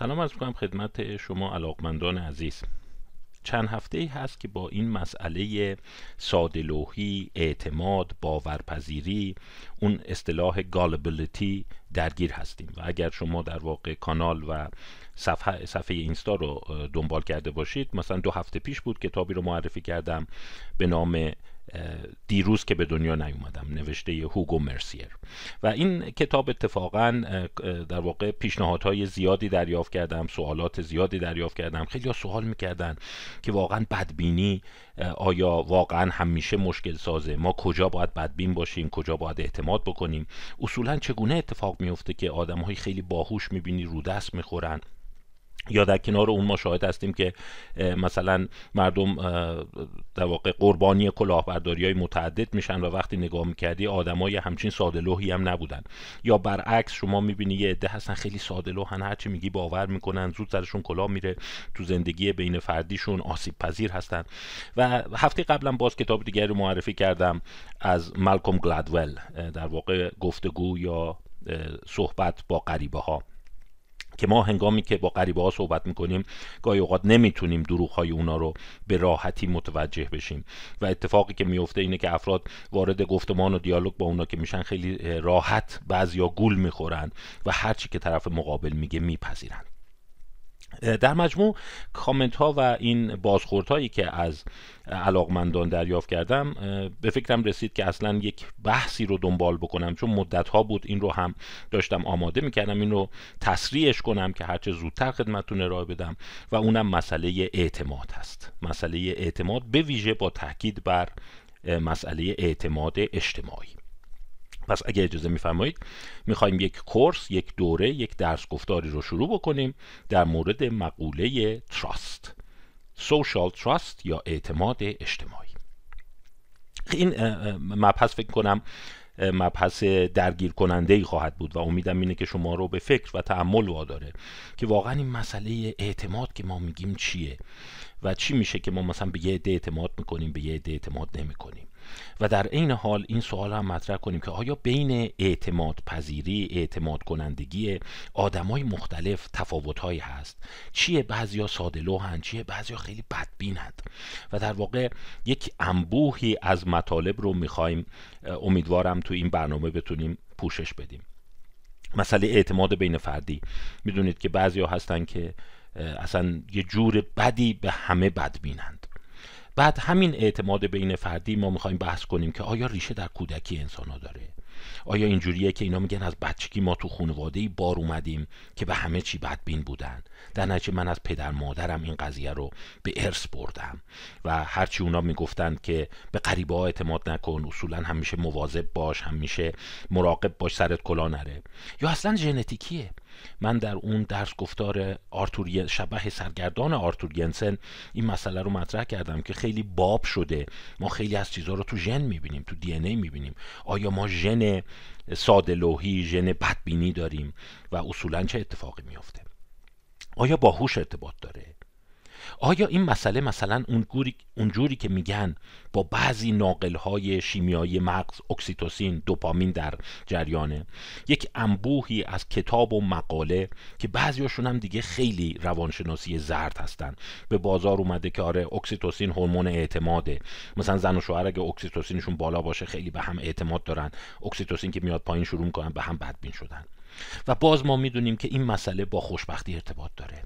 سلام عرض میکنم خدمت شما علاقمندان عزیز چند هفته ای هست که با این مسئله سادلوهی، اعتماد، باورپذیری اون اصطلاح گالبلیتی درگیر هستیم و اگر شما در واقع کانال و صفحه, صفحه اینستا رو دنبال کرده باشید مثلا دو هفته پیش بود کتابی رو معرفی کردم به نام دیروز که به دنیا نیومدم نوشته هوگو مرسیر و این کتاب اتفاقا در واقع پیشنهادهای زیادی دریافت کردم سوالات زیادی دریافت کردم خیلی سوال میکردن که واقعا بدبینی آیا واقعا همیشه مشکل سازه ما کجا باید بدبین باشیم کجا باید اعتماد بکنیم اصولا چگونه اتفاق میفته که آدم های خیلی باهوش میبینی رو دست میخورن یا در کنار اون ما شاهد هستیم که مثلا مردم در واقع قربانی کلاهبرداری های متعدد میشن و وقتی نگاه میکردی آدمای همچین ساده هم نبودن یا برعکس شما میبینی یه عده هستن خیلی ساده لوحن هرچی میگی باور میکنن زود سرشون کلاه میره تو زندگی بین فردیشون آسیب پذیر هستن و هفته قبلا باز کتاب دیگری رو معرفی کردم از مالکوم گلادول در واقع گفتگو یا صحبت با غریبه ها که ما هنگامی که با غریبه ها صحبت میکنیم گاهی اوقات نمیتونیم دروغ های اونا رو به راحتی متوجه بشیم و اتفاقی که میفته اینه که افراد وارد گفتمان و دیالوگ با اونا که میشن خیلی راحت بعضیا گول میخورند و هرچی که طرف مقابل میگه میپذیرند در مجموع کامنت ها و این بازخورد هایی که از علاقمندان دریافت کردم به فکرم رسید که اصلا یک بحثی رو دنبال بکنم چون مدت ها بود این رو هم داشتم آماده میکردم این رو تسریعش کنم که هرچه زودتر خدمتتون ارائه بدم و اونم مسئله اعتماد هست مسئله اعتماد به ویژه با تاکید بر مسئله اعتماد اجتماعی پس اگه اجازه میفرمایید میخوایم یک کورس یک دوره یک درس گفتاری رو شروع بکنیم در مورد مقوله تراست سوشال تراست یا اعتماد اجتماعی این مبحث فکر کنم مبحث درگیر کننده ای خواهد بود و امیدم اینه که شما رو به فکر و تعمل واداره که واقعا این مسئله اعتماد که ما میگیم چیه و چی میشه که ما مثلا به یه عده اعتماد میکنیم به یه عده اعتماد نمیکنیم و در عین حال این سوال هم مطرح کنیم که آیا بین اعتماد پذیری اعتماد کنندگی آدمای مختلف تفاوتهایی هست چیه بعضیا ساده لوحن چیه بعضیا خیلی بدبینند و در واقع یک انبوهی از مطالب رو میخوایم امیدوارم تو این برنامه بتونیم پوشش بدیم مسئله اعتماد بین فردی میدونید که ها هستن که اصلا یه جور بدی به همه بدبینند بعد همین اعتماد بین فردی ما میخوایم بحث کنیم که آیا ریشه در کودکی انسان ها داره آیا اینجوریه که اینا میگن از بچگی ما تو خانواده بار اومدیم که به همه چی بدبین بودن در نتیجه من از پدر مادرم این قضیه رو به ارث بردم و هرچی اونا میگفتند که به قریبه ها اعتماد نکن اصولا همیشه مواظب باش همیشه مراقب باش سرت کلا نره یا اصلا ژنتیکیه من در اون درس گفتار آرتور شبه سرگردان آرتور ینسن این مسئله رو مطرح کردم که خیلی باب شده ما خیلی از چیزها رو تو ژن میبینیم تو دی ای میبینیم آیا ما ژن ساده لوحی ژن بدبینی داریم و اصولا چه اتفاقی میافته آیا با ارتباط داره آیا این مسئله مثلا اونجوری, اونجوری که میگن با بعضی ناقل های شیمیایی مغز اکسیتوسین دوپامین در جریانه یک انبوهی از کتاب و مقاله که بعضیاشون هم دیگه خیلی روانشناسی زرد هستن به بازار اومده که آره اکسیتوسین هورمون اعتماده مثلا زن و شوهر اگه اکسیتوسینشون بالا باشه خیلی به هم اعتماد دارن اکسیتوسین که میاد پایین شروع میکنن به هم بدبین شدن و باز ما میدونیم که این مسئله با خوشبختی ارتباط داره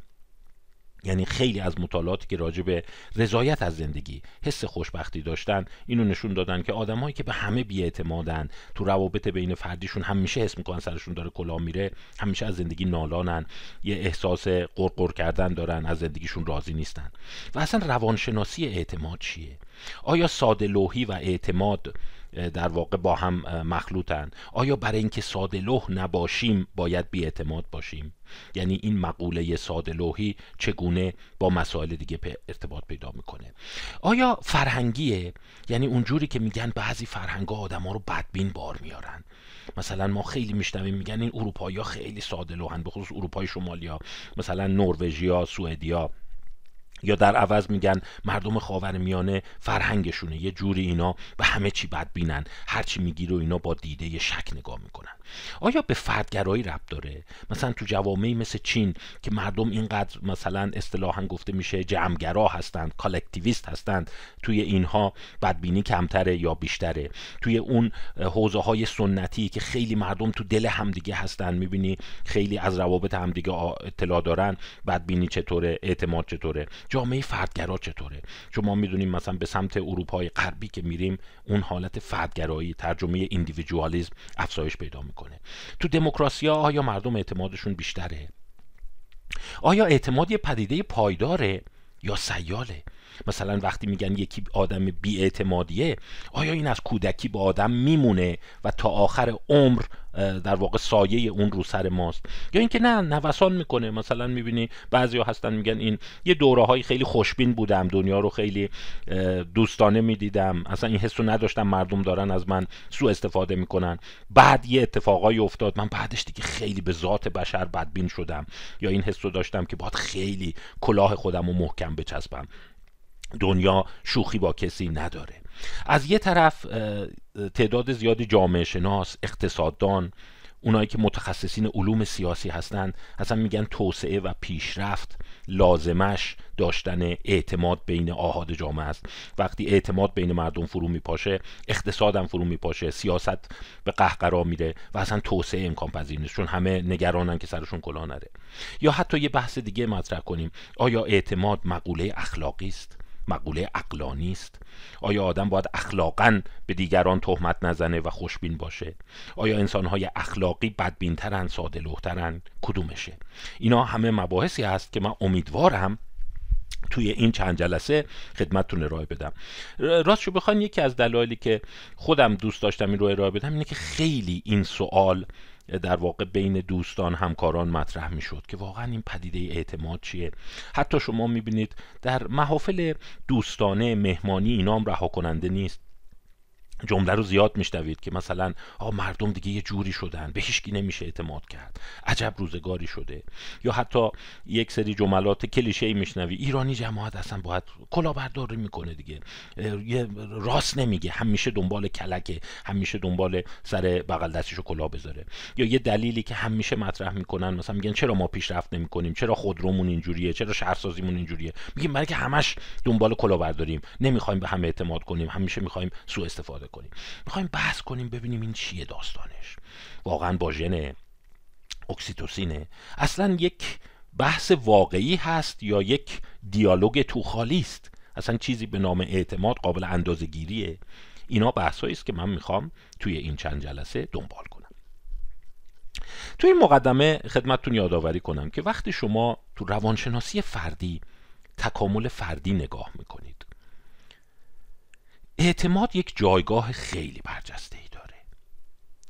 یعنی خیلی از مطالعاتی که راجع به رضایت از زندگی حس خوشبختی داشتن اینو نشون دادن که آدمهایی که به همه بیاعتمادن تو روابط بین فردیشون همیشه حس میکنن سرشون داره کلا میره همیشه از زندگی نالانن یه احساس قرقر کردن دارن از زندگیشون راضی نیستن و اصلا روانشناسی اعتماد چیه آیا ساده لوحی و اعتماد در واقع با هم مخلوطن آیا برای اینکه ساده لوح نباشیم باید اعتماد باشیم یعنی این مقوله ساده لوحی چگونه با مسائل دیگه ارتباط پیدا میکنه آیا فرهنگیه یعنی اونجوری که میگن بعضی فرهنگ ها آدم ها رو بدبین بار میارن مثلا ما خیلی میشنویم میگن این اروپایی ها خیلی ساده لوحن به خصوص اروپای شمالی ها مثلا نروژیا سوئدیا یا در عوض میگن مردم خاور میانه فرهنگشونه یه جوری اینا به همه چی بدبینن هرچی میگیر و اینا با دیده یه شک نگاه میکنن آیا به فردگرایی ربط داره مثلا تو جوامعی مثل چین که مردم اینقدر مثلا اصطلاحا گفته میشه جمعگرا هستند کالکتیویست هستند توی اینها بدبینی کمتره یا بیشتره توی اون حوزه های سنتی که خیلی مردم تو دل همدیگه هستند میبینی خیلی از روابط همدیگه اطلاع دارن بدبینی چطوره اعتماد چطوره جامعه فردگرا چطوره چون ما میدونیم مثلا به سمت اروپای غربی که میریم اون حالت فردگرایی ترجمه ایندیویدوالیسم افزایش پیدا میکنه تو ها آیا مردم اعتمادشون بیشتره آیا اعتماد یه پدیده پایداره یا سیاله مثلا وقتی میگن یکی آدم بیاعتمادیه آیا این از کودکی با آدم میمونه و تا آخر عمر در واقع سایه اون رو سر ماست یا اینکه نه نوسان میکنه مثلا میبینی بعضیا هستن میگن این یه دوره های خیلی خوشبین بودم دنیا رو خیلی دوستانه میدیدم اصلا این حس رو نداشتم مردم دارن از من سوء استفاده میکنن بعد یه اتفاقایی افتاد من بعدش دیگه خیلی به ذات بشر بدبین شدم یا این حسو داشتم که باید خیلی کلاه خودم رو محکم بچسبم دنیا شوخی با کسی نداره از یه طرف تعداد زیادی جامعه شناس اقتصاددان اونایی که متخصصین علوم سیاسی هستند، اصلا میگن توسعه و پیشرفت لازمش داشتن اعتماد بین آهاد جامعه است وقتی اعتماد بین مردم فرو میپاشه اقتصادم فرو میپاشه سیاست به قهقرا میره و اصلا توسعه امکان پذیر نیست چون همه نگرانن که سرشون کلا نره یا حتی یه بحث دیگه مطرح کنیم آیا اعتماد مقوله اخلاقی است مقوله اقلانی است آیا آدم باید اخلاقا به دیگران تهمت نزنه و خوشبین باشه آیا انسانهای اخلاقی بدبینترن ساده ترن کدومشه اینا همه مباحثی هست که من امیدوارم توی این چند جلسه خدمتتون ارائه بدم راستشو بخواین یکی از دلایلی که خودم دوست داشتم این رو ارائه بدم اینه که خیلی این سوال در واقع بین دوستان همکاران مطرح می شد که واقعا این پدیده اعتماد چیه حتی شما می بینید در محافل دوستانه مهمانی اینام رها کننده نیست جمله رو زیاد میشنوید که مثلا آ مردم دیگه یه جوری شدن به هیچکی نمیشه اعتماد کرد عجب روزگاری شده یا حتی یک سری جملات کلیشه ای میشنوی ایرانی جماعت اصلا باید کلاهبرداری میکنه دیگه یه راست نمیگه همیشه دنبال کلکه همیشه دنبال سر بغل دستشو کلاه بذاره یا یه دلیلی که همیشه مطرح میکنن مثلا میگن چرا ما پیشرفت نمیکنیم چرا خودرومون اینجوریه چرا شهرسازیمون اینجوریه میگیم برای که همش دنبال کلاهبرداریم نمیخوایم به همه اعتماد کنیم همیشه میخوایم سوء استفاده کنیم میخوایم بحث کنیم ببینیم این چیه داستانش واقعا با ژن اکسیتوسینه اصلا یک بحث واقعی هست یا یک دیالوگ توخالی است اصلا چیزی به نام اعتماد قابل اندازه گیریه اینا بحثایی است که من میخوام توی این چند جلسه دنبال کنم توی این مقدمه خدمتتون یادآوری کنم که وقتی شما تو روانشناسی فردی تکامل فردی نگاه میکنید اعتماد یک جایگاه خیلی برجسته ای داره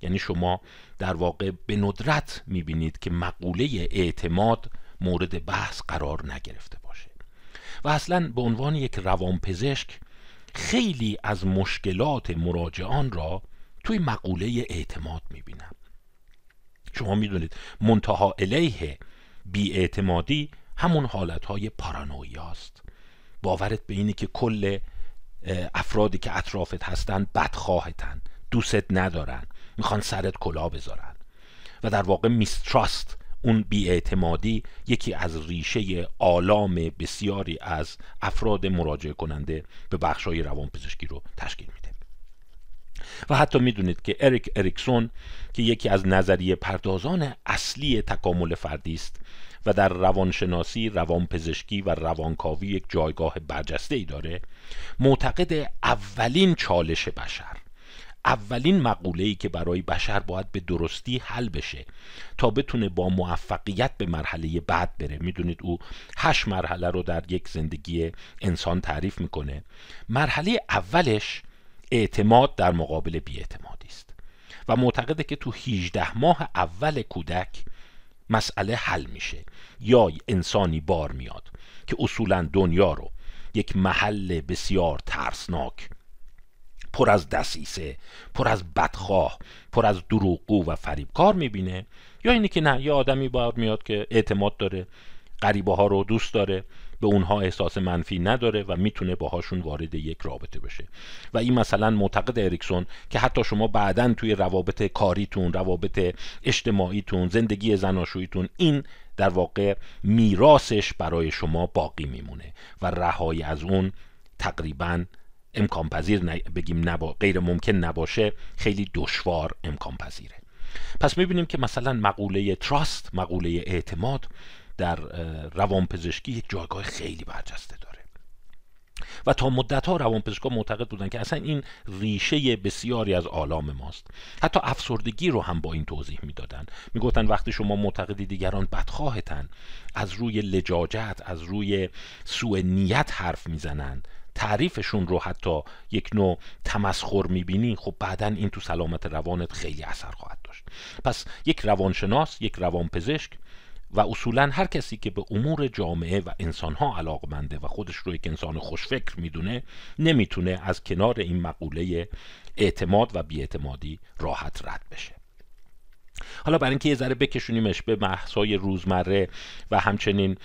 یعنی شما در واقع به ندرت میبینید که مقوله اعتماد مورد بحث قرار نگرفته باشه و اصلا به عنوان یک روانپزشک خیلی از مشکلات مراجعان را توی مقوله اعتماد میبینم شما میدونید منتها علیه بیاعتمادی همون حالتهای پارانویاست باورت به اینه که کل افرادی که اطرافت هستند بدخواهتن دوستت ندارن میخوان سرت کلا بذارن و در واقع میستراست اون بیاعتمادی یکی از ریشه آلام بسیاری از افراد مراجعه کننده به روان پزشکی رو تشکیل میده و حتی میدونید که اریک اریکسون که یکی از نظریه پردازان اصلی تکامل فردی است و در روانشناسی، روانپزشکی و روانکاوی یک جایگاه برجسته ای داره معتقد اولین چالش بشر اولین مقوله ای که برای بشر باید به درستی حل بشه تا بتونه با موفقیت به مرحله بعد بره میدونید او هشت مرحله رو در یک زندگی انسان تعریف میکنه مرحله اولش اعتماد در مقابل بیاعتمادی است و معتقده که تو 18 ماه اول کودک مسئله حل میشه یا انسانی بار میاد که اصولا دنیا رو یک محل بسیار ترسناک پر از دسیسه پر از بدخواه پر از دروغگو و فریبکار میبینه یا اینی که نه یه آدمی بار میاد که اعتماد داره غریبه ها رو دوست داره به اونها احساس منفی نداره و میتونه باهاشون وارد یک رابطه بشه و این مثلا معتقد اریکسون که حتی شما بعدا توی روابط کاریتون روابط اجتماعیتون زندگی زناشوییتون این در واقع میراسش برای شما باقی میمونه و رهایی از اون تقریبا امکان پذیر بگیم نبا غیر ممکن نباشه خیلی دشوار امکان پذیره پس میبینیم که مثلا مقوله تراست مقوله اعتماد در روانپزشکی یک جایگاه خیلی برجسته داره و تا مدت ها روانپزشکا معتقد بودن که اصلا این ریشه بسیاری از آلام ماست حتی افسردگی رو هم با این توضیح میدادند. میگفتن وقتی شما معتقدی دیگران بدخواهتن از روی لجاجت از روی سوء نیت حرف میزنند. تعریفشون رو حتی یک نوع تمسخر میبینی خب بعدا این تو سلامت روانت خیلی اثر خواهد داشت پس یک روانشناس یک روانپزشک و اصولا هر کسی که به امور جامعه و انسانها علاقمنده و خودش رو یک انسان خوشفکر میدونه نمیتونه از کنار این مقوله اعتماد و بیاعتمادی راحت رد بشه حالا برای اینکه یه ذره بکشونیمش به محصای روزمره و همچنین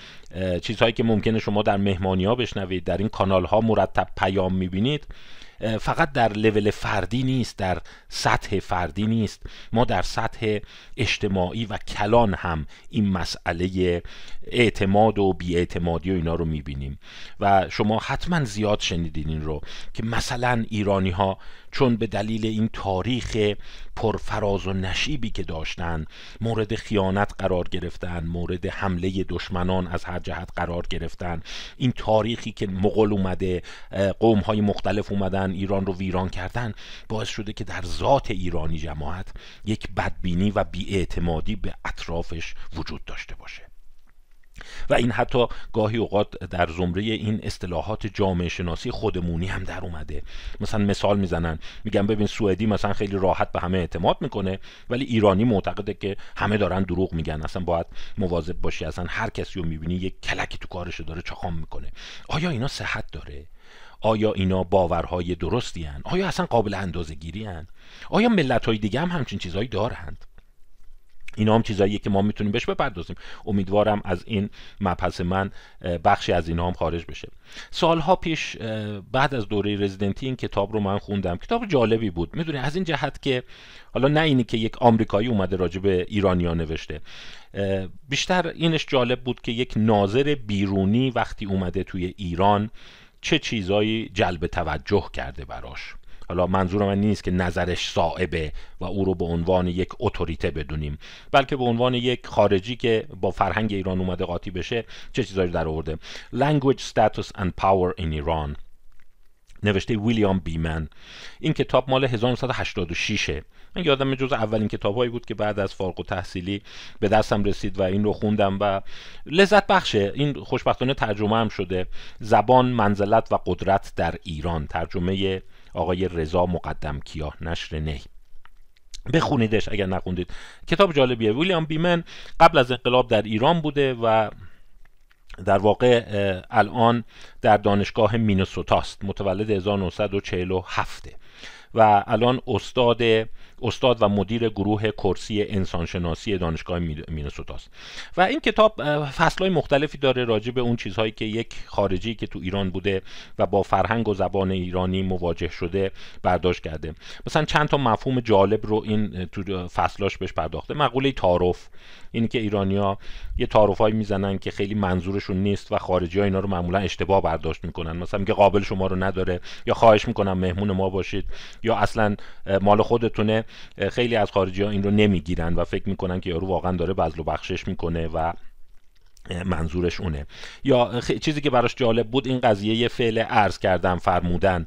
چیزهایی که ممکنه شما در مهمانی ها بشنوید در این کانال ها مرتب پیام میبینید فقط در لول فردی نیست در سطح فردی نیست ما در سطح اجتماعی و کلان هم این مسئله اعتماد و بیاعتمادی و اینا رو میبینیم و شما حتما زیاد شنیدین این رو که مثلا ایرانی ها چون به دلیل این تاریخ پرفراز و نشیبی که داشتند مورد خیانت قرار گرفتن مورد حمله دشمنان از هر جهت قرار گرفتن این تاریخی که مغول اومده قوم های مختلف اومدن ایران رو ویران کردن باعث شده که در ذات ایرانی جماعت یک بدبینی و بیاعتمادی به اطرافش وجود داشته باشه و این حتی گاهی اوقات در زمره این اصطلاحات جامعه شناسی خودمونی هم در اومده مثلا مثال میزنن میگن ببین سوئدی مثلا خیلی راحت به همه اعتماد میکنه ولی ایرانی معتقده که همه دارن دروغ میگن اصلا باید مواظب باشی اصلا هر کسی رو میبینی یک کلکی تو کارش داره چخام میکنه آیا اینا صحت داره آیا اینا باورهای درستی هن؟ آیا اصلا قابل اندازه گیری آیا ملت های دیگه هم همچین چیزهایی دارند اینا هم چیزاییه که ما میتونیم بهش بپردازیم امیدوارم از این مبحث من بخشی از اینا هم خارج بشه سالها پیش بعد از دوره رزیدنتی این کتاب رو من خوندم کتاب جالبی بود میدونی از این جهت که حالا نه اینی که یک آمریکایی اومده راجع به ایرانیا نوشته بیشتر اینش جالب بود که یک ناظر بیرونی وقتی اومده توی ایران چه چیزایی جلب توجه کرده براش حالا منظور من نیست که نظرش صائبه و او رو به عنوان یک اتوریته بدونیم بلکه به عنوان یک خارجی که با فرهنگ ایران اومده قاطی بشه چه چیزایی در آورده language status and power in Iran نوشته ویلیام بیمن این کتاب مال 1986 ه من یادم جز اولین کتابهایی بود که بعد از فارغ و تحصیلی به دستم رسید و این رو خوندم و لذت بخشه این خوشبختانه ترجمه هم شده زبان منزلت و قدرت در ایران ترجمه آقای رضا مقدم کیا نشر نی بخونیدش اگر نخوندید کتاب جالبیه ویلیام بیمن قبل از انقلاب در ایران بوده و در واقع الان در دانشگاه مینوسوتاست متولد 1947 و الان استاد استاد و مدیر گروه کرسی انسانشناسی دانشگاه مینسوتا است و این کتاب فصلهای مختلفی داره راجع به اون چیزهایی که یک خارجی که تو ایران بوده و با فرهنگ و زبان ایرانی مواجه شده برداشت کرده مثلا چند تا مفهوم جالب رو این تو فصلاش بهش پرداخته مقوله تعارف این که ایرانیا یه تعارفایی میزنن که خیلی منظورشون نیست و خارجی ها اینا رو معمولا اشتباه برداشت میکنن مثلا میگه قابل شما رو نداره یا خواهش میکنم مهمون ما باشید یا اصلا مال خودتونه خیلی از خارجی ها این رو نمیگیرن و فکر میکنن که یارو واقعا داره بذل و بخشش میکنه و منظورش اونه یا چیزی که براش جالب بود این قضیه فعل عرض کردم فرمودن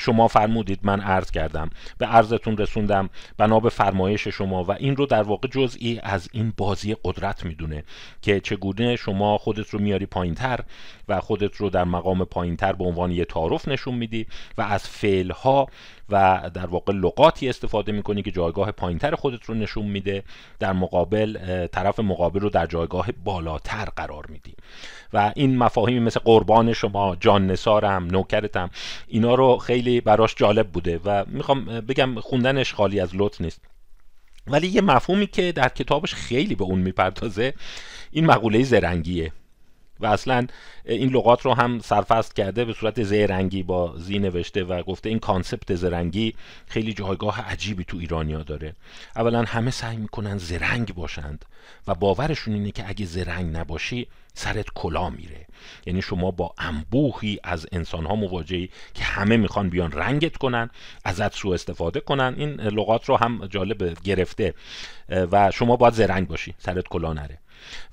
شما فرمودید من عرض کردم به عرضتون رسوندم بنا به فرمایش شما و این رو در واقع جزئی از این بازی قدرت میدونه که چگونه شما خودت رو میاری پایینتر و خودت رو در مقام پایینتر به عنوان یه تعارف نشون میدی و از فعل ها و در واقع لغاتی استفاده میکنی که جایگاه پایینتر خودت رو نشون میده در مقابل طرف مقابل رو در جایگاه بالاتر قرار میدی و این مفاهیمی مثل قربان شما جان نسارم نوکرتم اینا رو خیلی براش جالب بوده و میخوام بگم خوندنش خالی از لطف نیست ولی یه مفهومی که در کتابش خیلی به اون میپردازه این مقوله زرنگیه و اصلا این لغات رو هم سرفست کرده به صورت زرنگی با زی نوشته و گفته این کانسپت زرنگی خیلی جایگاه عجیبی تو ایرانیا داره اولا همه سعی میکنن زرنگ باشند و باورشون اینه که اگه زرنگ نباشی سرت کلا میره یعنی شما با انبوهی از انسان ها مواجهی که همه میخوان بیان رنگت کنن ازت سوء استفاده کنن این لغات رو هم جالب گرفته و شما باید زرنگ باشی سرت کلا نره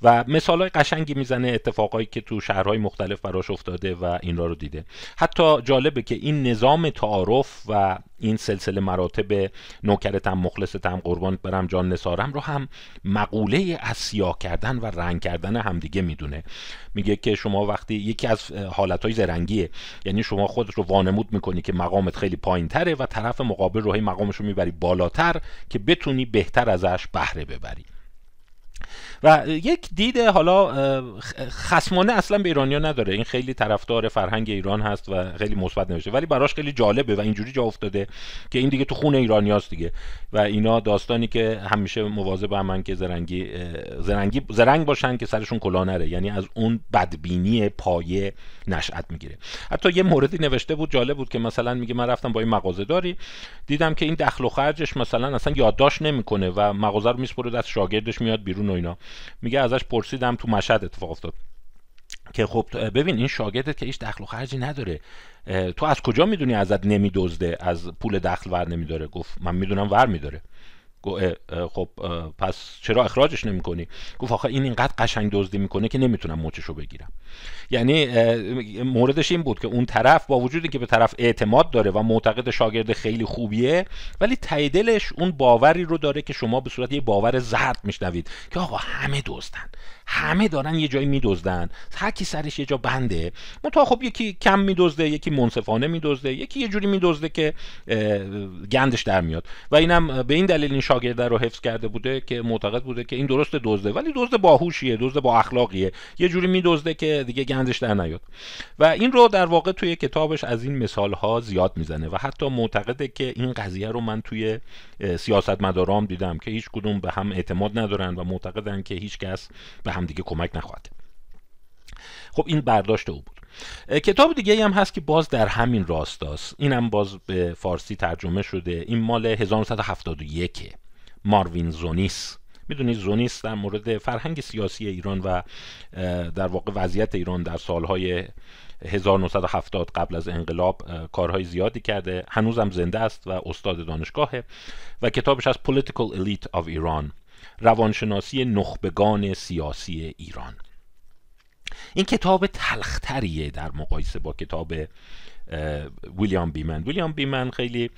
و های قشنگی میزنه اتفاقایی که تو شهرهای مختلف براش افتاده و این را رو دیده حتی جالبه که این نظام تعارف و این سلسله مراتب نوکرتم مخلصتم قربان برم جان نسارم رو هم مقوله از کردن و رنگ کردن همدیگه میدونه میگه که شما وقتی یکی از حالتهای زرنگیه یعنی شما خودت رو وانمود میکنی که مقامت خیلی پایینتره و طرف مقابل رو مقامش رو میبری بالاتر که بتونی بهتر ازش بهره ببری و یک دید حالا خسمانه اصلا به ایرانیا نداره این خیلی طرفدار فرهنگ ایران هست و خیلی مثبت نوشته ولی براش خیلی جالبه و اینجوری جا افتاده که این دیگه تو خون ایرانیاست دیگه و اینا داستانی که همیشه مواظب من که زرنگی زرنگی زرنگ باشن که سرشون کلا نره یعنی از اون بدبینی پایه نشأت میگیره حتی یه موردی نوشته بود جالب بود که مثلا میگه من رفتم با این مغازه داری دیدم که این دخل و خرجش مثلا اصلا یادداشت نمیکنه و مغازه رو میسپره دست شاگردش میاد بیرون و اینا میگه ازش پرسیدم تو مشهد اتفاق افتاد که خب ببین این شاگردت که هیچ دخل و خرجی نداره تو از کجا میدونی ازت نمیدزده از پول دخل ور نمیداره گفت من میدونم ور میداره خب پس چرا اخراجش نمیکنی گفت آخه این اینقدر قشنگ دزدی میکنه که نمیتونم رو بگیرم یعنی موردش این بود که اون طرف با وجودی که به طرف اعتماد داره و معتقد شاگرد خیلی خوبیه ولی تایدلش اون باوری رو داره که شما به صورت یه باور زرد میشنوید که آقا همه دزدن همه دارن یه جایی میدزدن هر کی سرش یه جا بنده تا خب یکی کم میدزده یکی منصفانه میدزده یکی یه جوری میدزده که گندش در میاد و اینم به این دلیل این شاگرده رو حفظ کرده بوده که معتقد بوده که این درست دزده ولی دزد باهوشیه دزده با اخلاقیه یه جوری میدزده که دیگه گندش در نیاد و این رو در واقع توی کتابش از این مثال ها زیاد میزنه و حتی معتقده که این قضیه رو من توی سیاستمدارام دیدم که هیچ کدوم به هم اعتماد ندارن و معتقدن که هیچ کس به همدیگه کمک نخواهد خب این برداشت او بود کتاب دیگه هم هست که باز در همین راستاست این هم باز به فارسی ترجمه شده این مال 1971 ماروین زونیس میدونید زونیس در مورد فرهنگ سیاسی ایران و در واقع وضعیت ایران در سالهای 1970 قبل از انقلاب کارهای زیادی کرده هنوزم زنده است و استاد دانشگاهه و کتابش از Political Elite of Iran روانشناسی نخبگان سیاسی ایران این کتاب تلختریه در مقایسه با کتاب ویلیام بیمن ویلیام بیمن خیلی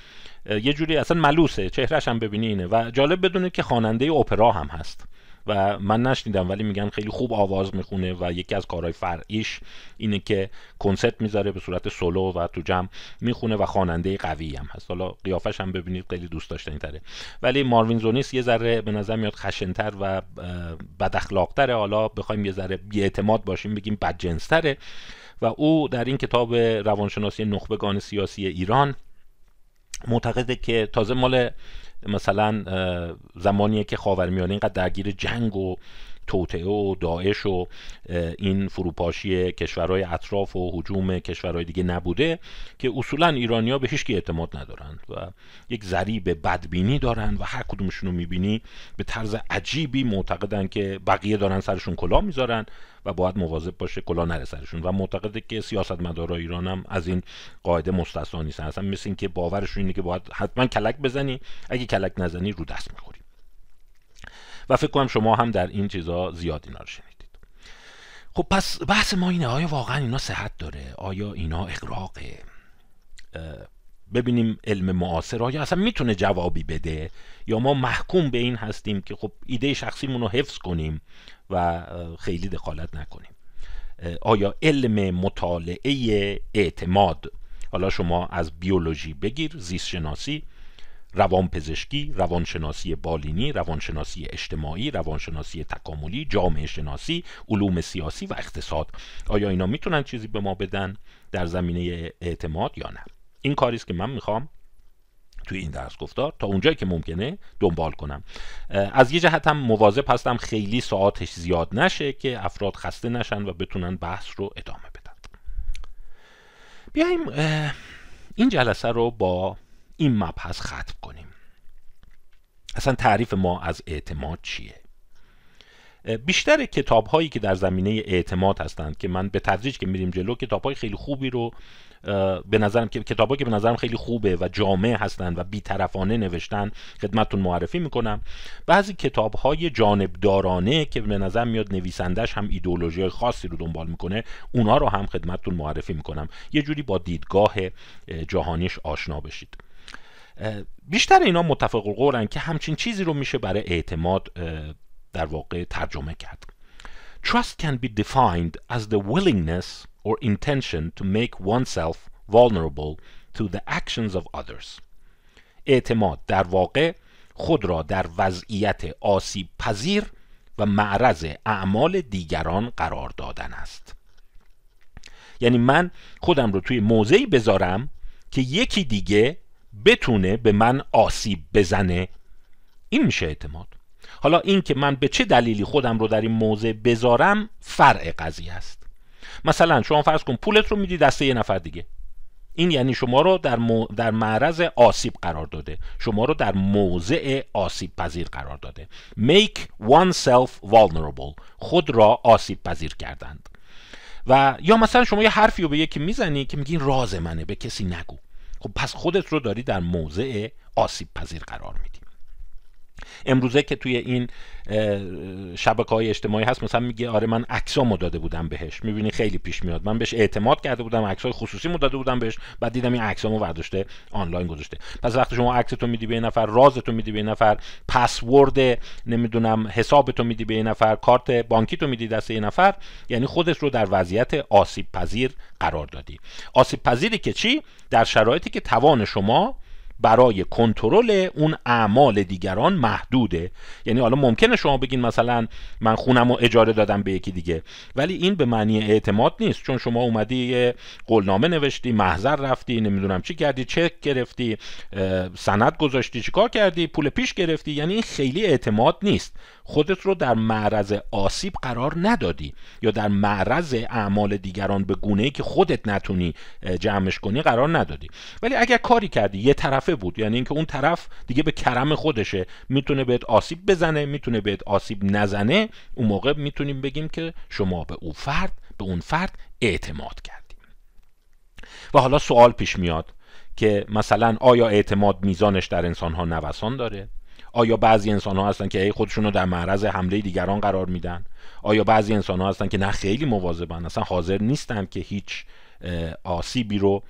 یه جوری اصلا ملوسه چهرهش هم ببینی اینه و جالب بدونه که خواننده اپرا هم هست و من نشنیدم ولی میگن خیلی خوب آواز میخونه و یکی از کارهای فرعیش اینه که کنسرت میذاره به صورت سولو و تو جمع میخونه و خواننده قوی هم هست حالا قیافش هم ببینید خیلی دوست داشتنی تره ولی ماروین زونیس یه ذره به نظر میاد خشنتر و بد اخلاقتره حالا بخوایم یه ذره بیاعتماد باشیم بگیم بدجنستره و او در این کتاب روانشناسی نخبگان سیاسی ایران معتقده که تازه مال مثلا زمانیه که خاورمیانه اینقدر درگیر جنگ و توتعه و داعش و این فروپاشی کشورهای اطراف و حجوم کشورهای دیگه نبوده که اصولا ایرانیا به هیچ اعتماد ندارند و یک ذریب بدبینی دارند و هر کدومشون رو میبینی به طرز عجیبی معتقدن که بقیه دارن سرشون کلا میذارن و باید مواظب باشه کلا نره سرشون و معتقده که سیاستمدارای ایران هم از این قاعده مستثنا نیستن اصلا مثل اینکه باورشون اینه که باید حتما کلک بزنی اگه کلک نزنی رو دست میخوری و فکر کنم شما هم در این چیزها زیاد اینا رو شنیدید خب پس بحث ما اینه آیا واقعا اینا صحت داره آیا اینا اقراقه ببینیم علم معاصر آیا اصلا میتونه جوابی بده یا ما محکوم به این هستیم که خب ایده شخصیمون رو حفظ کنیم و خیلی دخالت نکنیم آیا علم مطالعه اعتماد حالا شما از بیولوژی بگیر زیست شناسی روانپزشکی، روانشناسی بالینی، روانشناسی اجتماعی، روانشناسی تکاملی، جامعه شناسی، علوم سیاسی و اقتصاد آیا اینا میتونن چیزی به ما بدن در زمینه اعتماد یا نه این کاری که من میخوام توی این درس گفتار تا اونجایی که ممکنه دنبال کنم از یه جهت هم مواظب هستم خیلی ساعتش زیاد نشه که افراد خسته نشن و بتونن بحث رو ادامه بدن بیایم این جلسه رو با این مبحث ختم کنیم اصلا تعریف ما از اعتماد چیه بیشتر کتاب هایی که در زمینه اعتماد هستند که من به تدریج که میریم جلو کتاب های خیلی خوبی رو به نظرم که که به نظرم خیلی خوبه و جامع هستند و بیطرفانه نوشتن خدمتتون معرفی میکنم بعضی کتاب های جانبدارانه که به نظر میاد نویسندش هم ایدولوژی خاصی رو دنبال میکنه اونها رو هم خدمتتون معرفی میکنم یه جوری با دیدگاه جهانیش آشنا بشید بیشتر اینا متفق القولن که همچین چیزی رو میشه برای اعتماد در واقع ترجمه کرد Trust can be defined as the willingness or intention to make oneself vulnerable to the actions of others. اعتماد در واقع خود را در وضعیت آسیب پذیر و معرض اعمال دیگران قرار دادن است. یعنی من خودم رو توی موضعی بذارم که یکی دیگه بتونه به من آسیب بزنه این میشه اعتماد حالا این که من به چه دلیلی خودم رو در این موضع بذارم فرع قضیه است مثلا شما فرض کن پولت رو میدی دسته یه نفر دیگه این یعنی شما رو در, در معرض آسیب قرار داده شما رو در موضع آسیب پذیر قرار داده make oneself vulnerable خود را آسیب پذیر کردند و یا مثلا شما یه حرفی رو به یکی میزنی که میگین راز منه به کسی نگو خب پس خودت رو داری در موضع آسیب پذیر قرار میدی امروزه که توی این شبکه های اجتماعی هست مثلا میگه آره من عکسامو داده بودم بهش میبینی خیلی پیش میاد من بهش اعتماد کرده بودم عکسای خصوصی داده بودم بهش بعد دیدم این عکسامو ورداشته آنلاین گذاشته پس وقتی شما عکستو میدی به نفر رازتو میدی به نفر پسورد نمیدونم حسابتو میدی به نفر کارت بانکی تو میدی دست یه نفر یعنی خودت رو در وضعیت آسیب پذیر قرار دادی آسیب پذیری که چی در شرایطی که توان شما برای کنترل اون اعمال دیگران محدوده یعنی حالا ممکنه شما بگین مثلا من خونم رو اجاره دادم به یکی دیگه ولی این به معنی اعتماد نیست چون شما اومدی یه قولنامه نوشتی محضر رفتی نمیدونم چی کردی چک گرفتی سند گذاشتی چیکار کردی پول پیش گرفتی یعنی این خیلی اعتماد نیست خودت رو در معرض آسیب قرار ندادی یا در معرض اعمال دیگران به گونه ای که خودت نتونی جمعش کنی قرار ندادی ولی اگر کاری کردی یه طرف بود یعنی اینکه اون طرف دیگه به کرم خودشه میتونه بهت آسیب بزنه میتونه بهت آسیب نزنه اون موقع میتونیم بگیم که شما به او فرد به اون فرد اعتماد کردیم و حالا سوال پیش میاد که مثلا آیا اعتماد میزانش در انسانها ها نوسان داره آیا بعضی انسان ها هستن که ای خودشون رو در معرض حمله دیگران قرار میدن آیا بعضی انسان ها هستن که نه خیلی مواظبن اصلا حاضر نیستن که هیچ آسیبی رو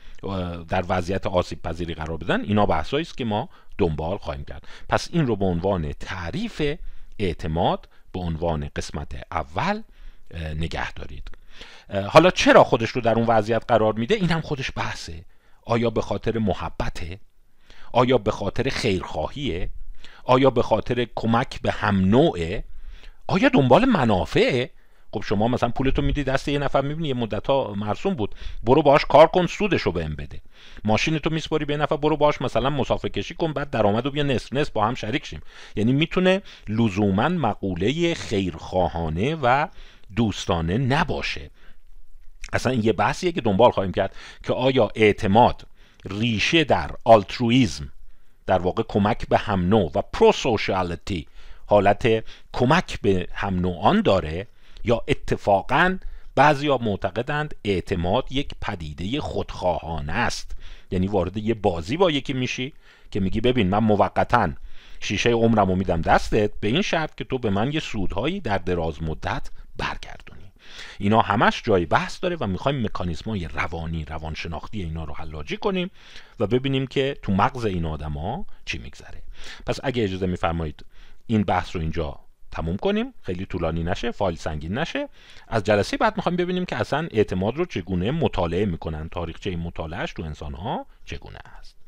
در وضعیت آسیب پذیری قرار بدن اینا بحثایی است که ما دنبال خواهیم کرد پس این رو به عنوان تعریف اعتماد به عنوان قسمت اول نگه دارید حالا چرا خودش رو در اون وضعیت قرار میده این هم خودش بحثه آیا به خاطر محبته آیا به خاطر خیرخواهیه آیا به خاطر کمک به هم نوعه آیا دنبال منافعه خب شما مثلا پولتو میدی دست یه نفر میبینی یه مدت ها مرسوم بود برو باش کار کن سودشو بهم بده ماشین تو میسپاری به یه نفر برو باش مثلا مسافه کشی کن بعد درآمدو بیا نصف نصف با هم شریک شیم یعنی میتونه لزوما مقوله خیرخواهانه و دوستانه نباشه اصلا این یه بحثیه که دنبال خواهیم کرد که آیا اعتماد ریشه در آلترویزم در واقع کمک به هم نوع و پروسوشالتی حالت کمک به هم آن داره یا اتفاقا ها معتقدند اعتماد یک پدیده خودخواهانه است یعنی وارد یه بازی با یکی میشی که میگی ببین من موقتا شیشه عمرم رو میدم دستت به این شرط که تو به من یه سودهایی در دراز مدت برگردونی اینا همش جای بحث داره و میخوایم مکانیزم های روانی روانشناختی اینا رو حلاجی کنیم و ببینیم که تو مغز این آدما چی میگذره پس اگه اجازه میفرمایید این بحث رو اینجا تموم کنیم خیلی طولانی نشه فایل سنگین نشه از جلسه بعد میخوایم ببینیم که اصلا اعتماد رو چگونه مطالعه میکنن تاریخچه مطالعهش تو انسان چگونه است